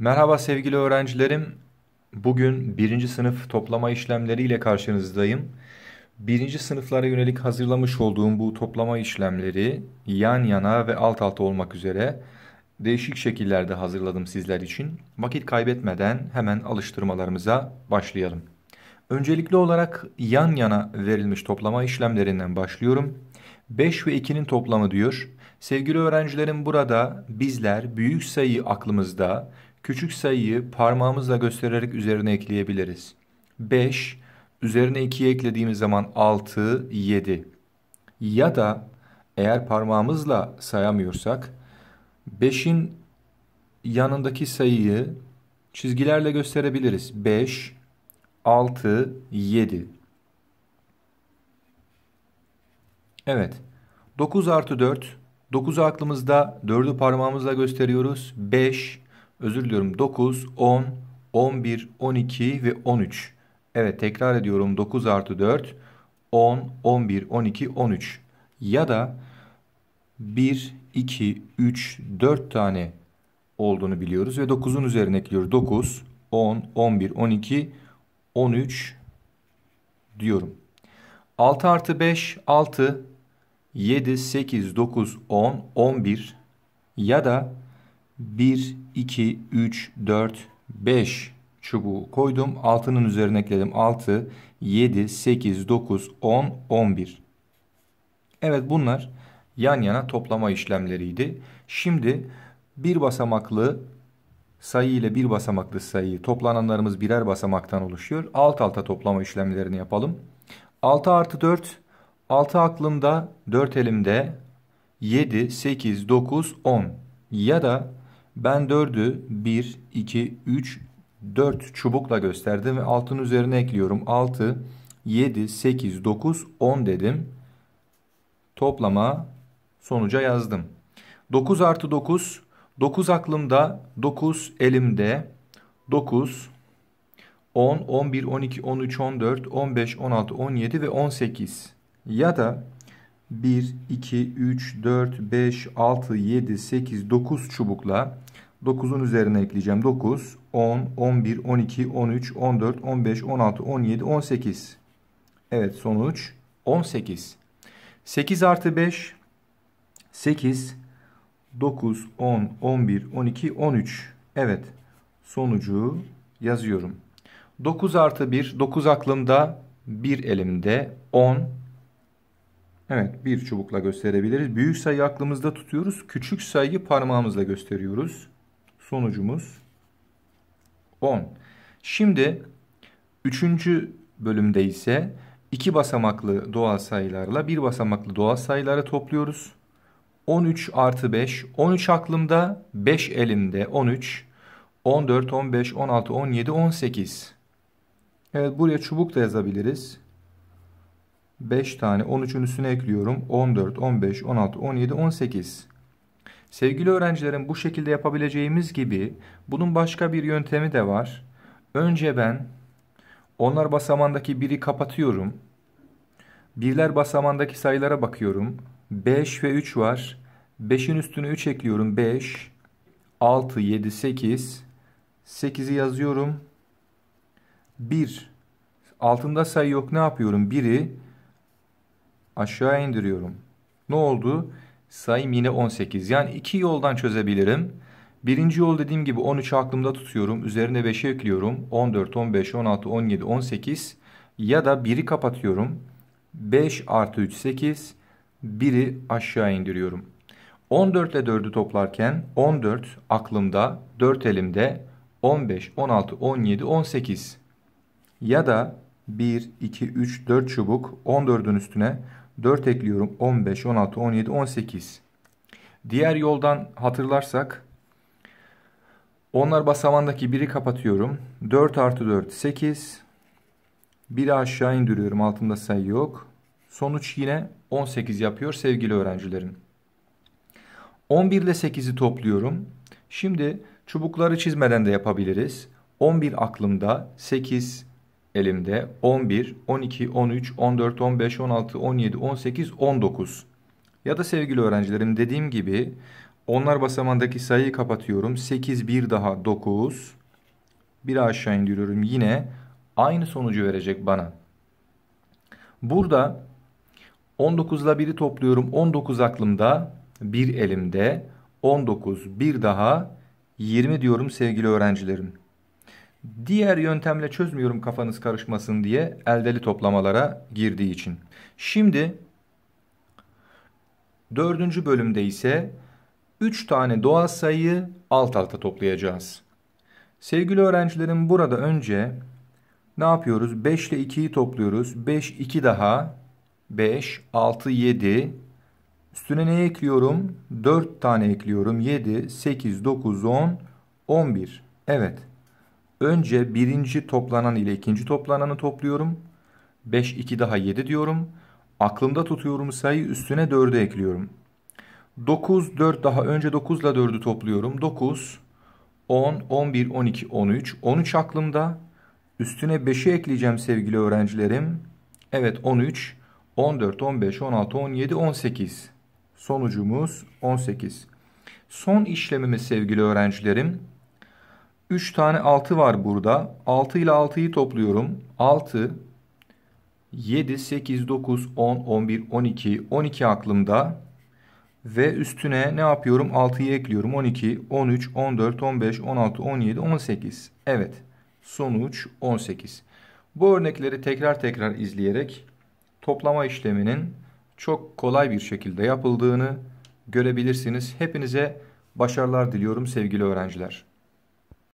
Merhaba sevgili öğrencilerim. Bugün birinci sınıf toplama işlemleriyle karşınızdayım. Birinci sınıflara yönelik hazırlamış olduğum bu toplama işlemleri yan yana ve alt alta olmak üzere değişik şekillerde hazırladım sizler için. Vakit kaybetmeden hemen alıştırmalarımıza başlayalım. Öncelikli olarak yan yana verilmiş toplama işlemlerinden başlıyorum. 5 ve 2'nin toplamı diyor. Sevgili öğrencilerim burada bizler büyük sayı aklımızda, Küçük sayıyı parmağımızla göstererek üzerine ekleyebiliriz. 5, üzerine 2'yi eklediğimiz zaman 6, 7. Ya da eğer parmağımızla sayamıyorsak 5'in yanındaki sayıyı çizgilerle gösterebiliriz. 5, 6, 7. Evet. 9 artı 4. 9'u aklımızda 4'ü parmağımızla gösteriyoruz. 5, özür diliyorum 9, 10, 11, 12 ve 13. Evet tekrar ediyorum 9 artı 4, 10, 11, 12, 13. Ya da 1, 2, 3, 4 tane olduğunu biliyoruz ve 9'un üzerine ekliyoruz. 9, 10, 11, 12, 13 diyorum. 6 artı 5, 6, 7, 8, 9, 10, 11 ya da 1, 2, 3, 4, 5 çubuğu koydum. 6'nın üzerine ekledim. 6, 7, 8, 9, 10, 11. Evet bunlar yan yana toplama işlemleriydi. Şimdi bir basamaklı sayı ile bir basamaklı sayı toplananlarımız birer basamaktan oluşuyor. Alt alta toplama işlemlerini yapalım. 6 artı 4, 6 aklımda, 4 elimde, 7, 8, 9, 10 ya da ben 4'ü 1, 2, 3, 4 çubukla gösterdim ve altın üzerine ekliyorum. 6, 7, 8, 9, 10 dedim. Toplama sonuca yazdım. 9 artı 9, 9 aklımda, 9 elimde, 9, 10, 11, 12, 13, 14, 15, 16, 17 ve 18. Ya da 1, 2, 3, 4, 5, 6, 7, 8, 9 çubukla 9'un üzerine ekleyeceğim. 9, 10, 11, 12, 13, 14, 15, 16, 17, 18. Evet sonuç 18. 8 artı 5, 8, 9, 10, 11, 12, 13. Evet sonucu yazıyorum. 9 artı 1, 9 aklımda, 1 elimde, 10. Evet bir çubukla gösterebiliriz. Büyük sayı aklımızda tutuyoruz, küçük sayıyı parmağımızla gösteriyoruz. Sonucumuz 10. Şimdi 3. bölümde ise iki basamaklı doğal sayılarla bir basamaklı doğal sayıları topluyoruz. 13 artı 5, 13 aklımda, 5 elimde, 13, 14, 15, 16, 17, 18. Evet buraya çubuk da yazabiliriz. 5 tane 13'ün üstüne ekliyorum. 14, 15, 16, 17, 18. Sevgili öğrencilerim bu şekilde yapabileceğimiz gibi bunun başka bir yöntemi de var. Önce ben onlar basamandaki biri kapatıyorum. Birler basamandaki sayılara bakıyorum. 5 ve 3 var. 5'in üstüne 3 ekliyorum. 5, 6, 7, 8. 8'i yazıyorum. 1. Altında sayı yok ne yapıyorum? 1'i aşağı indiriyorum. Ne oldu? 1. Sayım yine 18. Yani iki yoldan çözebilirim. Birinci yol dediğim gibi 13 aklımda tutuyorum. Üzerine 5'e ekliyorum. 14, 15, 16, 17, 18. Ya da 1'i kapatıyorum. 5 artı 3, 8. 1'i aşağı indiriyorum. 14 ile 4'ü toplarken 14 aklımda, 4 elimde, 15, 16, 17, 18. Ya da 1, 2, 3, 4 çubuk 14'ün üstüne 4 ekliyorum 15, 16, 17, 18. Diğer yoldan hatırlarsak onlar basamandaki 1'i kapatıyorum. 4 artı 4 8. 1'i aşağı indiriyorum altında sayı yok. Sonuç yine 18 yapıyor sevgili öğrencilerim. 11 ile 8'i topluyorum. Şimdi çubukları çizmeden de yapabiliriz. 11 aklımda 8, elimde 11, 12, 13, 14, 15, 16, 17, 18, 19. Ya da sevgili öğrencilerim dediğim gibi onlar basamandaki sayıyı kapatıyorum. 8, 1 daha 9. Bir aşağı indiriyorum. Yine aynı sonucu verecek bana. Burada 19 ile 1'i topluyorum. 19 aklımda, 1 elimde. 19, 1 daha 20 diyorum sevgili öğrencilerim. Diğer yöntemle çözmüyorum kafanız karışmasın diye eldeli toplamalara girdiği için. Şimdi dördüncü bölümde ise 3 tane doğal sayıyı alt alta toplayacağız. Sevgili öğrencilerim burada önce ne yapıyoruz? 5 ile 2'yi topluyoruz. 5, 2 daha. 5, 6, 7. Üstüne ne ekliyorum? 4 tane ekliyorum. 7, 8, 9, 10, 11. Evet. Önce birinci toplanan ile ikinci toplananı topluyorum. 5, 2 daha 7 diyorum. Aklımda tutuyorum sayı üstüne 4'ü ekliyorum. 9, 4 daha önce 9 ile 4'ü topluyorum. 9, 10, 11, 12, 13. 13 aklımda. Üstüne 5'i ekleyeceğim sevgili öğrencilerim. Evet 13, 14, 15, 16, 17, 18. Sonucumuz 18. Son işlemimiz sevgili öğrencilerim. 3 tane 6 var burada. 6 ile 6'yı topluyorum. 6, 7, 8, 9, 10, 11, 12, 12 aklımda. Ve üstüne ne yapıyorum? 6'yı ekliyorum. 12, 13, 14, 15, 16, 17, 18. Evet. Sonuç 18. Bu örnekleri tekrar tekrar izleyerek toplama işleminin çok kolay bir şekilde yapıldığını görebilirsiniz. Hepinize başarılar diliyorum sevgili öğrenciler.